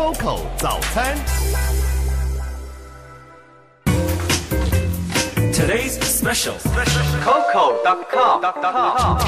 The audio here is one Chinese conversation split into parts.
Coco 早餐。Today's special. coco.com.com.com.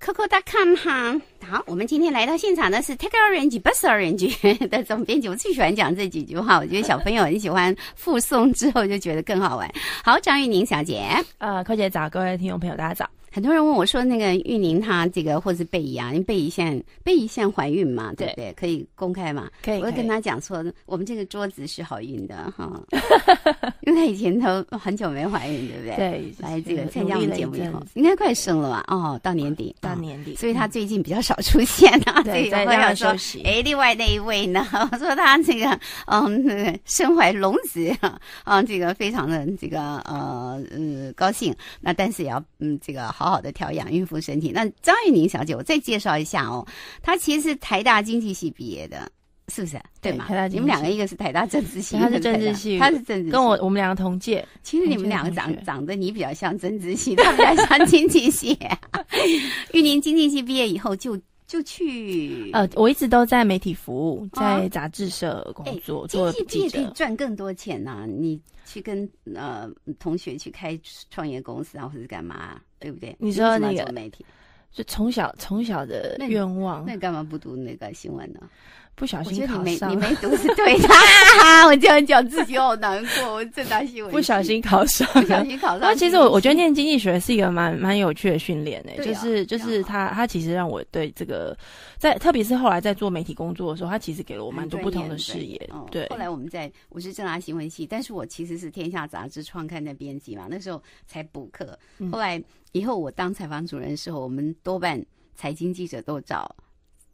Coco.com 哈，好，我们今天来到现场的是 Tech Orange、Bus Orange 的总编辑。我最喜欢讲这几句话，我觉得小朋友很喜欢复诵之后就觉得更好玩。好，张玉宁小姐，呃，各位早，各位听众朋友，大家早。很多人问我说：“那个玉宁她这个，或是贝姨啊？因为贝姨现在贝姨现怀孕嘛，对不对？可以公开嘛？可以。我就跟她讲说，我们这个桌子是好运的哈，因为她以前都很久没怀孕，对不对？对。来这个参加我们节目以后，应该快生了吧？哦，到年底，到年底，所以她最近比较少出现啊。对，在家休息。哎，另外那一位呢？我说她这个，嗯，身怀龙子，啊，这个非常的这个，呃，嗯，高兴。那但是也要，嗯，这个。好好的调养孕妇身体。那张玉宁小姐，我再介绍一下哦。她其实是台大经济系毕业的，是不是？对嘛？你们两个一个是台大政治系，她是政治系，她是政治，跟我我们两个同届。其实你们两个长长得你比较像政治系，她比较像经济系。玉宁经济系毕业以后，就就去呃，我一直都在媒体服务，在杂志社工作做记者，赚更多钱呐。你去跟呃同学去开创业公司啊，或者干嘛？对不对？你说那个，媒体，就从小从小的愿望，那干嘛不读那个新闻呢？不小心考上，你没读是 对的。我这样讲自己好难过，我正大新闻。不小心考上，不小心考上。其实我我觉得念经济学是一个蛮蛮有趣的训练诶，就是就是他他其实让我对这个，在特别是后来在做媒体工作的时候，他其实给了我蛮多不同的视野。对，后来我们在我是正大新闻系，但是我其实是天下杂志创刊的编辑嘛，那时候才补课。后来以后我当采访主任的时候，我们多半财经记者都找。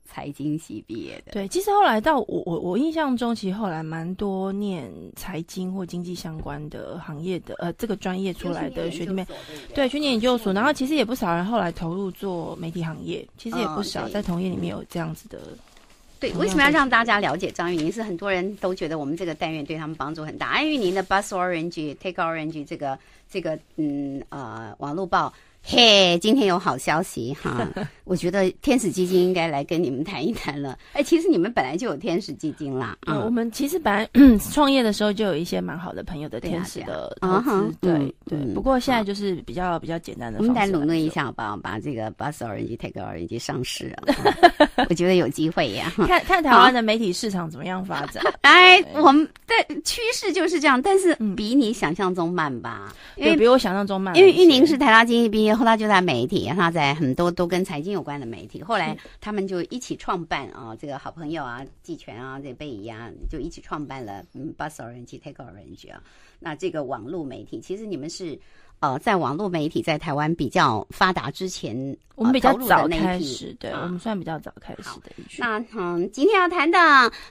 财经系毕业的，对，其实后来到我我我印象中，其实后来蛮多念财经或经济相关的行业的，呃，这个专业出来的学弟妹，对，去念研究所，然后其实也不少人后来投入做媒体行业，其实也不少，在同业里面有这样子的。对，为什么要让大家了解张玉宁？是很多人都觉得我们这个单元对他们帮助很大。安玉宁的 Bus Orange Take Orange 这个这个嗯呃网络报，嘿，今天有好消息哈。我觉得天使基金应该来跟你们谈一谈了。哎，其实你们本来就有天使基金啦。啊，我们其实本来 创业的时候就有一些蛮好的朋友的天使的投资。对对。不过现在就是比较比较简单的。我们再努力一下，吧，把这个巴士耳机、麦克耳机上市 我觉得有机会呀。看看台湾的媒体市场怎么样发展？哎，我们的趋势就是这样，但是比你想象中慢吧？对，比我想象中慢。因为玉宁是台大经济毕业，后来就在媒体，他在很多都跟财经。有关的媒体，后来他们就一起创办啊，这个好朋友啊，季泉啊，这贝姨啊，就一起创办了嗯 b u s o r a n g e t e k e o r a n g e 啊，那这个网络媒体，其实你们是。呃，在网络媒体在台湾比较发达之前，我们比较早开始，对，我们算比较早开始的一群。那嗯，今天要谈的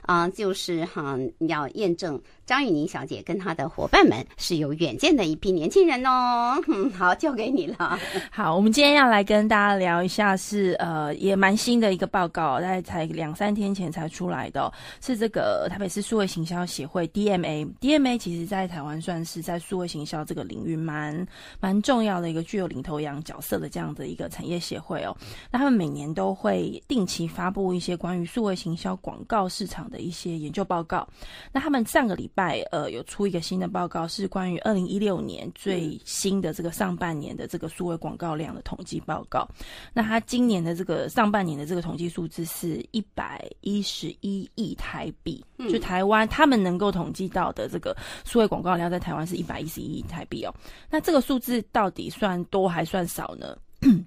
嗯，就是哈，要验证张雨宁小姐跟她的伙伴们是有远见的一批年轻人哦。好，交给你了。好，我们今天要来跟大家聊一下，是呃，也蛮新的一个报告，在才两三天前才出来的，是这个台北市数位行销协会 D M A D M A，其实在台湾算是在数位行销这个领域蛮。蛮重要的一个具有领头羊角色的这样的一个产业协会哦，那他们每年都会定期发布一些关于数位行销广告市场的一些研究报告。那他们上个礼拜呃有出一个新的报告，是关于二零一六年最新的这个上半年的这个数位广告量的统计报告。那他今年的这个上半年的这个统计数字是一百一十一亿台币，就台湾他们能够统计到的这个数位广告量在台湾是一百一十一亿台币哦。那这个数字到底算多还算少呢？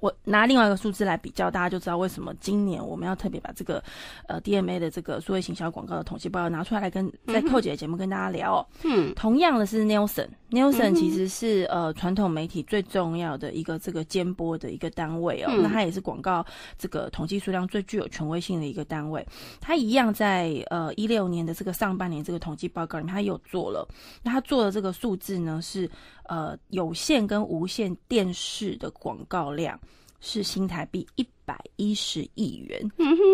我拿另外一个数字来比较，大家就知道为什么今年我们要特别把这个呃 DMA 的这个数位行销广告的统计报告拿出来来跟在寇姐的节目跟大家聊。嗯，同样的是 Nielsen，Nielsen 其实是呃传统媒体最重要的一个这个监播的一个单位哦，那它也是广告这个统计数量最具有权威性的一个单位。它一样在呃一六年的这个上半年这个统计报告里面有做了，那它做的这个数字呢是。呃，有线跟无线电视的广告量是新台币一百一十亿元，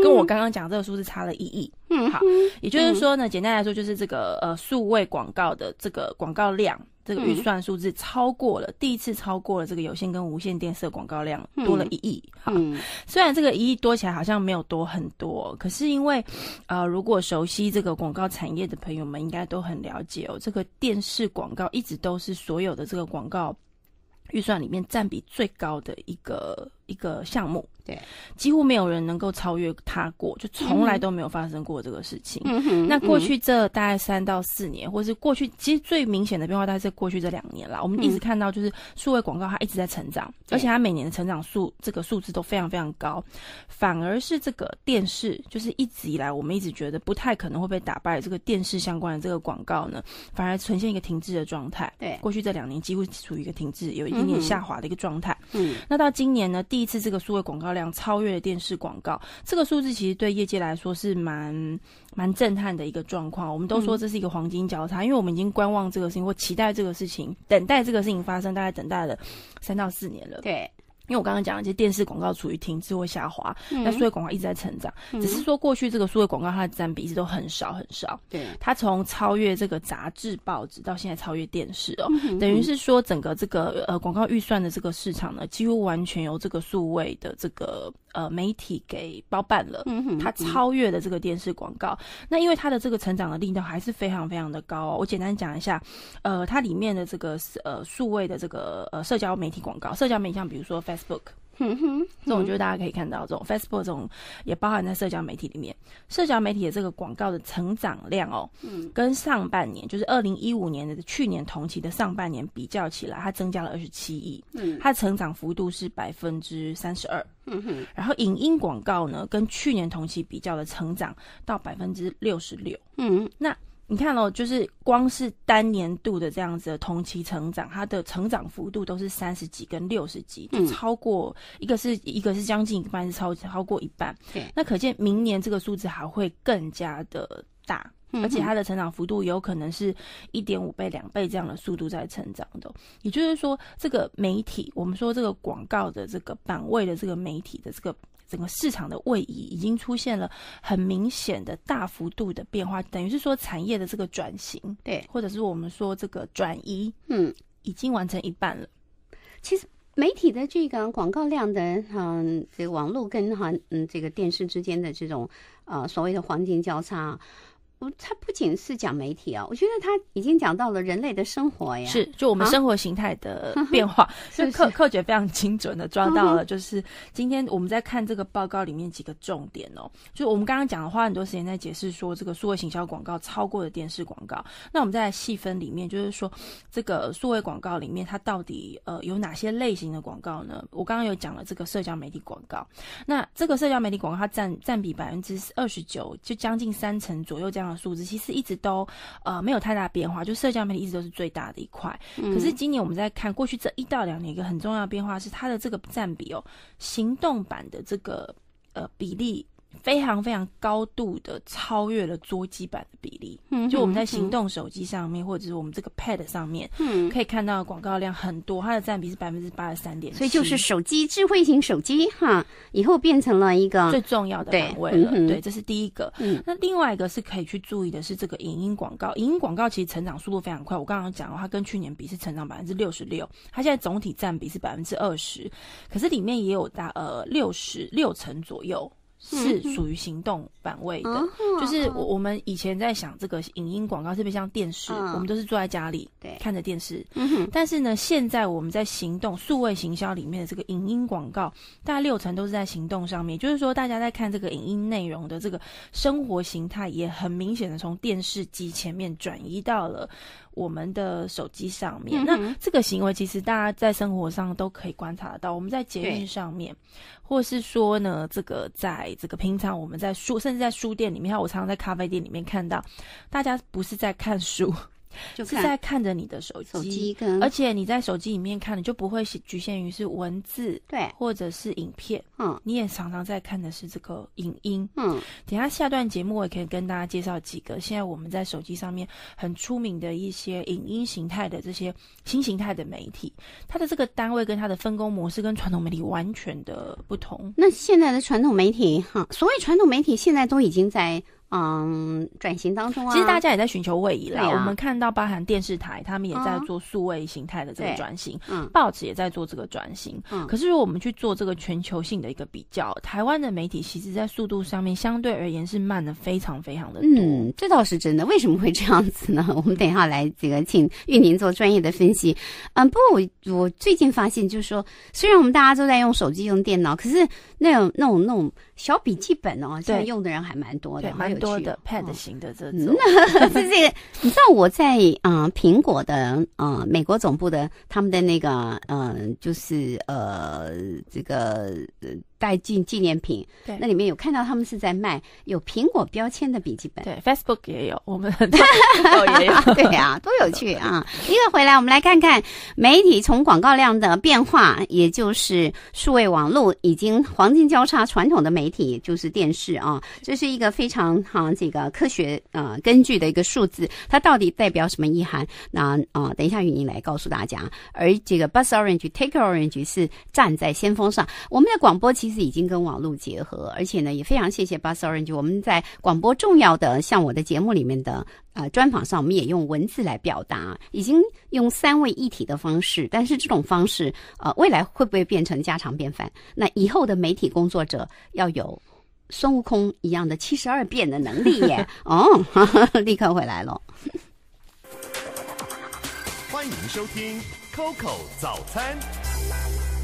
跟我刚刚讲这个数字差了一亿。嗯，好，也就是说呢，简单来说就是这个呃，数位广告的这个广告量。这个预算数字超过了第一次超过了这个有线跟无线电视广告量多了一亿哈，虽然这个一亿多起来好像没有多很多，可是因为呃如果熟悉这个广告产业的朋友们应该都很了解哦，这个电视广告一直都是所有的这个广告预算里面占比最高的一个一个项目。对，几乎没有人能够超越他过，就从来都没有发生过这个事情。那过去这大概三到四年，或是过去其实最明显的变化，大概是过去这两年了。我们一直看到，就是数位广告它一直在成长，而且它每年的成长数这个数字都非常非常高。反而是这个电视，就是一直以来我们一直觉得不太可能会被打败，这个电视相关的这个广告呢，反而呈现一个停滞的状态。对，过去这两年几乎处于一个停滞，有一点点下滑的一个状态。嗯，那到今年呢，第一次这个数位广告。量超越电视广告，这个数字其实对业界来说是蛮蛮震撼的一个状况。我们都说这是一个黄金交叉，因为我们已经观望这个事情，或期待这个事情，等待这个事情发生，大概等待了三到四年了。对。因为我刚刚讲，这电视广告处于停滞或下滑，那数位广告一直在成长，只是说过去这个数位广告它的占比一直都很少很少。对，它从超越这个杂志报纸到现在超越电视哦，等于是说整个这个呃广告预算的这个市场呢，几乎完全由这个数位的这个呃媒体给包办了。嗯它超越了这个电视广告，那因为它的这个成长的力道还是非常非常的高。哦。我简单讲一下，呃，它里面的这个呃数位的这个呃社交媒体广告，社交媒体像比如说。Facebook，这种就是大家可以看到，这种 Facebook 这种也包含在社交媒体里面。社交媒体的这个广告的成长量哦，嗯，跟上半年，就是二零一五年的去年同期的上半年比较起来，它增加了二十七亿，嗯，它成长幅度是百分之三十二，嗯哼。然后影音广告呢，跟去年同期比较的成长到百分之六十六，嗯，那。你看哦，就是光是单年度的这样子的同期成长，它的成长幅度都是三十几跟六十几，就超过一个是一个是将近一半，是超超过一半。对，那可见明年这个数字还会更加的大，而且它的成长幅度有可能是一点五倍、两倍这样的速度在成长的。也就是说，这个媒体，我们说这个广告的这个版位的这个媒体的这个。整个市场的位移已经出现了很明显的大幅度的变化，等于是说产业的这个转型，对，或者是我们说这个转移，嗯，已经完成一半了。其实媒体的这个广告量的，嗯，这个网络跟嗯，这个电视之间的这种，呃，所谓的黄金交叉。不，他不仅是讲媒体哦，我觉得他已经讲到了人类的生活呀。是，就我们生活形态的 变化，是刻刻觉非常精准的抓到了。就是今天我们在看这个报告里面几个重点哦，就我们刚刚讲的花很多时间在解释说这个数位行销广告超过了电视广告。那我们在细分里面就是说，这个数位广告里面它到底呃有哪些类型的广告呢？我刚刚有讲了这个社交媒体广告，那这个社交媒体广告它占占比百分之二十九，就将近三成左右这样。数字其实一直都，呃，没有太大变化，就社交媒体一直都是最大的一块。可是今年我们在看过去这一到两年一个很重要的变化是它的这个占比哦，行动版的这个呃比例。非常非常高度的超越了桌机版的比例，嗯，就我们在行动手机上面，或者是我们这个 Pad 上面，嗯，可以看到广告量很多，它的占比是百分之八十三点。所以就是手机，智慧型手机哈，以后变成了一个最重要的岗位了。对，这是第一个。那另外一个是可以去注意的是这个影音广告，影音广告其实成长速度非常快。我刚刚讲，了，它跟去年比是成长百分之六十六，它现在总体占比是百分之二十，可是里面也有大呃六十六成左右。是属于行动版位的，就是我我们以前在想这个影音广告，特别像电视，我们都是坐在家里对看着电视。但是呢，现在我们在行动数位行销里面的这个影音广告，大概六成都是在行动上面。就是说，大家在看这个影音内容的这个生活形态，也很明显的从电视机前面转移到了我们的手机上面。那这个行为其实大家在生活上都可以观察得到，我们在捷运上面，或是说呢，这个在这个平常我们在书，甚至在书店里面，我常常在咖啡店里面看到，大家不是在看书。是在看着你的手机，手机跟而且你在手机里面看的就不会局限于是文字，对，或者是影片，嗯，你也常常在看的是这个影音，嗯，等下下段节目我也可以跟大家介绍几个现在我们在手机上面很出名的一些影音形态的这些新形态的媒体，它的这个单位跟它的分工模式跟传统媒体完全的不同。那现在的传统媒体哈，所谓传统媒体现在都已经在。嗯，转型当中啊，其实大家也在寻求位移了。我们看到，包含电视台，他们也在做数位形态的这个转型，嗯，报纸也在做这个转型。可是，如果我们去做这个全球性的一个比较，台湾的媒体其实在速度上面相对而言是慢的非常非常的多。这倒是真的。为什么会这样子呢？我们等一下来这个请玉宁做专业的分析。嗯，不，我最近发现，就是说，虽然我们大家都在用手机、用电脑，可是。那种那种那种小笔记本哦，现在用的人还蛮多的，蛮有趣的 pad 型的这种。那 是这个，你知道我在啊苹果的啊美国总部的他们的那个嗯，就是呃这个带进纪念品，对，那里面有看到他们是在卖有苹果标签的笔记本。对，Facebook 也有，我们 也有。对啊，多有趣啊！一个回来，我们来看看媒体从广告量的变化，也就是数位网络已经黄。黄金交叉，传统的媒体就是电视啊，这是一个非常哈这个科学呃根据的一个数字，它到底代表什么意涵？那啊，等一下与您来告诉大家。而这个 Bus Orange、Take Orange 是站在先锋上，我们的广播其实已经跟网络结合，而且呢也非常谢谢 Bus Orange，我们在广播重要的像我的节目里面的。呃，专访上我们也用文字来表达，已经用三位一体的方式，但是这种方式，呃，未来会不会变成家常便饭？那以后的媒体工作者要有孙悟空一样的七十二变的能力耶！哦，立刻回来了，欢迎收听 Coco 早餐。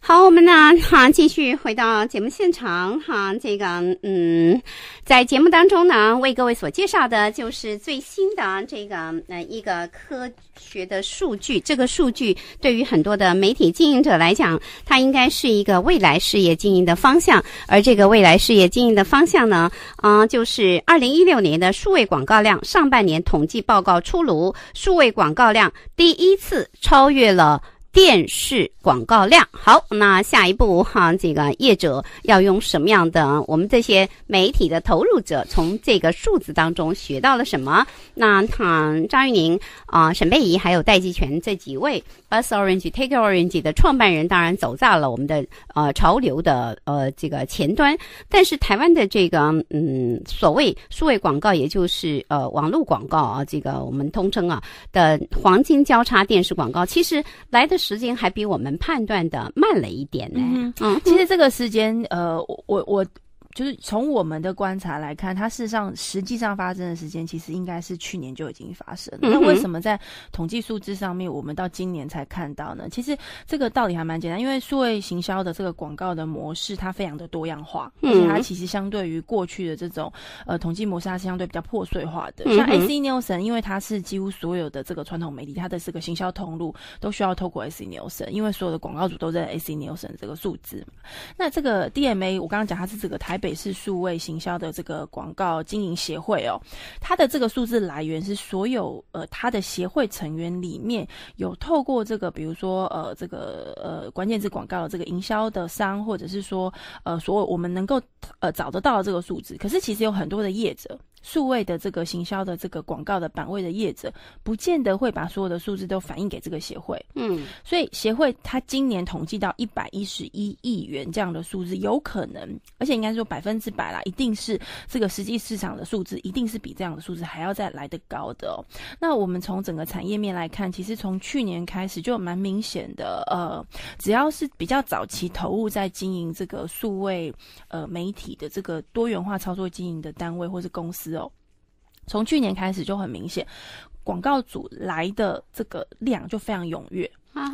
好，我们呢，哈，继续回到节目现场，哈，这个，嗯，在节目当中呢，为各位所介绍的，就是最新的这个，呃，一个科学的数据。这个数据对于很多的媒体经营者来讲，它应该是一个未来事业经营的方向。而这个未来事业经营的方向呢，啊，就是二零一六年的数位广告量上半年统计报告出炉，数位广告量第一次超越了。电视广告量好，那下一步哈，这个业者要用什么样的？我们这些媒体的投入者从这个数字当中学到了什么？那唐张玉宁啊、沈贝仪还有戴继全这几位，Bus Orange、Take Orange 的创办人，当然走在了我们的呃潮流的呃这个前端。但是台湾的这个嗯所谓数位广告，也就是呃网络广告啊，这个我们通称啊的黄金交叉电视广告，其实来的。时间还比我们判断的慢了一点呢。嗯，其实这个时间，呃，我我我。就是从我们的观察来看，它事实上实际上发生的时间，其实应该是去年就已经发生了。那为什么在统计数字上面，我们到今年才看到呢？其实这个道理还蛮简单，因为数位行销的这个广告的模式，它非常的多样化，而且它其实相对于过去的这种呃统计模式，它是相对比较破碎化的。像 AC Nielsen，因为它是几乎所有的这个传统媒体，它的这个行销通路都需要透过 AC Nielsen，因为所有的广告主都在 AC Nielsen 这个数字。那这个 DMA，我刚刚讲它是这个台北。也是数位行销的这个广告经营协会哦，它的这个数字来源是所有呃它的协会成员里面有透过这个比如说呃这个呃关键字广告的这个营销的商或者是说呃所有我们能够呃找得到的这个数字，可是其实有很多的业者。数位的这个行销的这个广告的版位的业者，不见得会把所有的数字都反映给这个协会。嗯，所以协会它今年统计到一百一十一亿元这样的数字，有可能，而且应该说百分之百啦，一定是这个实际市场的数字，一定是比这样的数字还要再来得高的。那我们从整个产业面来看，其实从去年开始就蛮明显的，呃，只要是比较早期投入在经营这个数位呃媒体的这个多元化操作经营的单位或是公司。哦，从去年开始就很明显，广告组来的这个量就非常踊跃，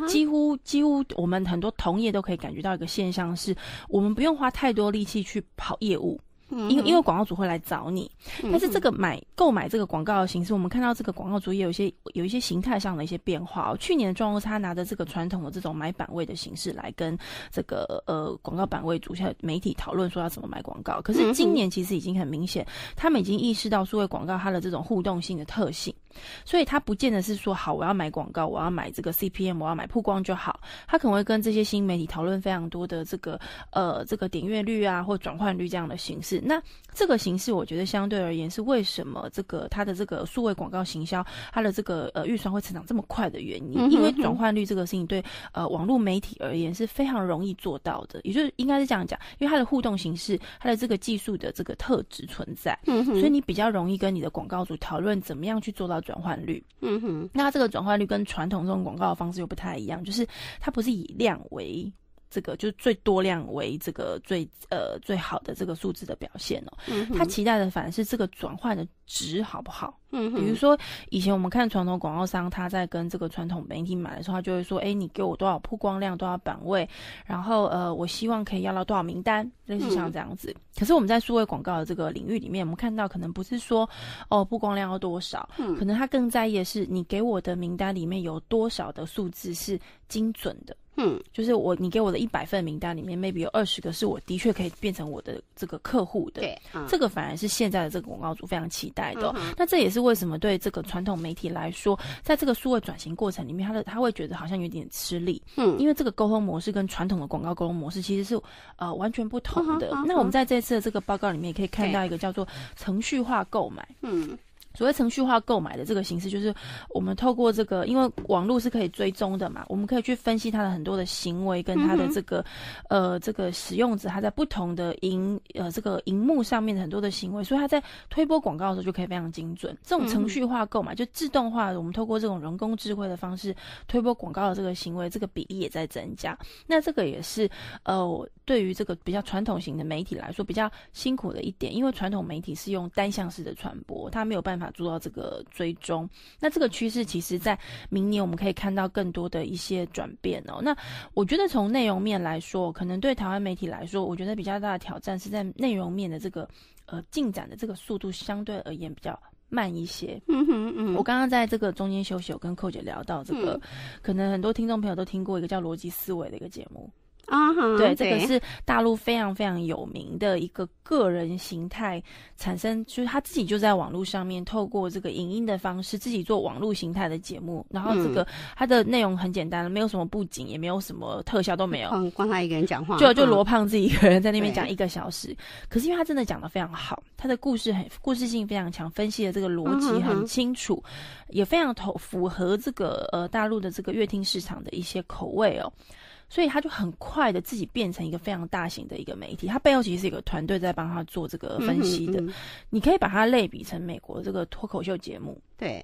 几乎几乎我们很多同业都可以感觉到一个现象，是我们不用花太多力气去跑业务。因为因为广告主会来找你，但是这个买购买这个广告的形式，我们看到这个广告主也有一些有一些形态上的一些变化哦。去年的况是他拿着这个传统的这种买版位的形式来跟这个呃广告版位主、下媒体讨论说要怎么买广告。可是今年其实已经很明显，他们已经意识到数位广告它的这种互动性的特性。所以他不见得是说好，我要买广告，我要买这个 CPM，我要买曝光就好。他可能会跟这些新媒体讨论非常多的这个呃这个点阅率啊或转换率这样的形式。那这个形式，我觉得相对而言是为什么这个它的这个数位广告行销，它的这个呃预算会成长这么快的原因，因为转换率这个事情对呃网络媒体而言是非常容易做到的，也就是应该是这样讲，因为它的互动形式，它的这个技术的这个特质存在，所以你比较容易跟你的广告主讨论怎么样去做到。转换率，嗯哼，那这个转换率跟传统这种广告的方式又不太一样，就是它不是以量为。这个就是最多量为这个最呃最好的这个数字的表现哦，他期待的反而是这个转换的值好不好？嗯，比如说以前我们看传统广告商，他在跟这个传统媒体买的时候，他就会说，哎，你给我多少曝光量，多少版位，然后呃，我希望可以要到多少名单，类似像这样子。可是我们在数位广告的这个领域里面，我们看到可能不是说哦曝光量要多少，嗯，可能他更在意的是你给我的名单里面有多少的数字是精准的。嗯，就是我，你给我的一百份名单里面，maybe 有二十个是我的确可以变成我的这个客户的。对，这个反而是现在的这个广告主非常期待的。那这也是为什么对这个传统媒体来说，在这个数位转型过程里面，他的他会觉得好像有点吃力。嗯，因为这个沟通模式跟传统的广告沟通模式其实是呃完全不同的。那我们在这次的这个报告里面也可以看到一个叫做程序化购买。嗯。所谓程序化购买的这个形式，就是我们透过这个，因为网络是可以追踪的嘛，我们可以去分析他的很多的行为跟他的这个，呃，这个使用者他在不同的荧呃这个荧幕上面很多的行为，所以他在推播广告的时候就可以非常精准。这种程序化购买就自动化，我们透过这种人工智慧的方式推播广告的这个行为，这个比例也在增加。那这个也是呃，对于这个比较传统型的媒体来说比较辛苦的一点，因为传统媒体是用单向式的传播，它没有办法。做到这个追踪，那这个趋势其实，在明年我们可以看到更多的一些转变哦。那我觉得从内容面来说，可能对台湾媒体来说，我觉得比较大的挑战是在内容面的这个呃进展的这个速度相对而言比较慢一些。嗯哼嗯，我刚刚在这个中间休息，我跟寇姐聊到这个，可能很多听众朋友都听过一个叫逻辑思维的一个节目。啊，对，这个是大陆非常非常有名的一个个人形态产生，就是他自己就在网络上面透过这个影音的方式自己做网络形态的节目，然后这个它的内容很简单，没有什么布景，也没有什么特效都没有，光他一个人讲话，就就罗胖自己一个人在那边讲一个小时，可是因为他真的讲的非常好，他的故事很故事性非常强，分析的这个逻辑很清楚，也非常投符合这个呃大陆的这个乐听市场的一些口味哦。所以他就很快的自己变成一个非常大型的一个媒体，他背后其实是一个团队在帮他做这个分析的。你可以把它类比成美国这个脱口秀节目。对，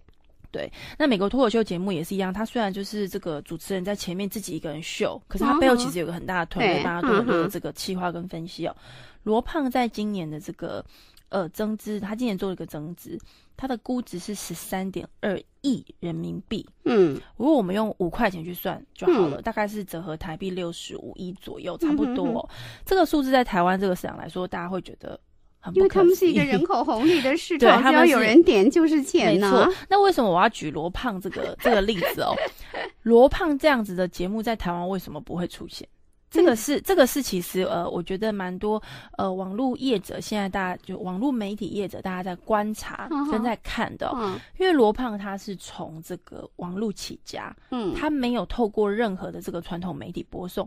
对，那美国脱口秀节目也是一样，他虽然就是这个主持人在前面自己一个人秀，可是他背后其实有个很大的团队帮他做很多这个企划跟分析哦。罗胖在今年的这个呃增资，他今年做了一个增资。它的估值是十三点二亿人民币，嗯，如果我们用五块钱去算就好了，大概是折合台币六十五亿左右，差不多。这个数字在台湾这个市场来说，大家会觉得很不可思因为他们是一个人口红利的市 场，只要有人点就是钱啊。那为什么我要举罗胖这个这个例子哦？罗胖这样子的节目在台湾为什么不会出现？这个是这个是其实呃，我觉得蛮多呃，网络业者现在大家就网络媒体业者大家在观察、在看的，因为罗胖他是从这个网络起家，嗯，他没有透过任何的这个传统媒体播送。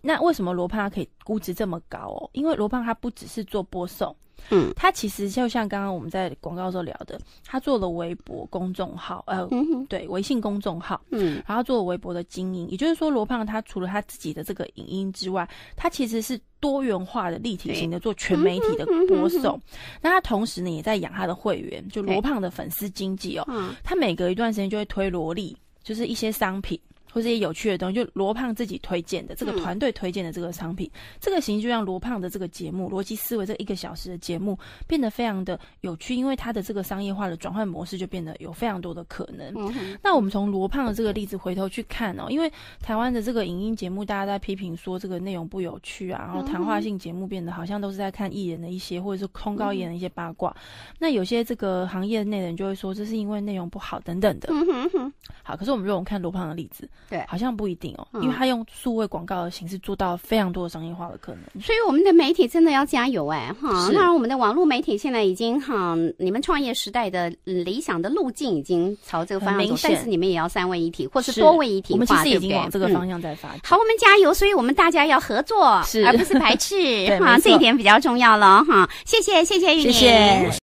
那为什么罗胖可以估值这么高哦？因为罗胖他不只是做播送，嗯，他其实就像刚刚我们在广告时候聊的，他做了微博公众号，呃，对，微信公众号，嗯，然后做了微博的经营。也就是说，罗胖他除了他自己的这个影音之外，他其实是多元化的、立体型的做全媒体的播送。那他同时呢，也在养他的会员，就罗胖的粉丝经济哦。他每隔一段时间就会推萝莉，就是一些商品。或这些有趣的东西，就罗胖自己推荐的这个团队推荐的这个商品，这个型就让罗胖的这个节目《逻辑思维》这一个小时的节目变得非常的有趣，因为它的这个商业化的转换模式就变得有非常多的可能。嗯那我们从罗胖的这个例子回头去看哦，因为台湾的这个影音节目，大家在批评说这个内容不有趣啊，然后谈话性节目变得好像都是在看艺人的一些或者是告艺人的一些八卦。那有些这个行业内的人就会说这是因为内容不好等等的。嗯好，可是我们果我们看罗胖的例子。对，好像不一定哦，因为他用数位广告的形式做到非常多的商业化的可能。所以我们的媒体真的要加油哎哈！那我们的网络媒体现在已经哈，你们创业时代的理想的路径已经朝这个方向走，但是你们也要三位一体或是多位一体，我们其实已经往这个方向在发展。好，我们加油！所以我们大家要合作，而不是排斥，哈，这一点比较重要了哈。谢谢，谢谢玉林。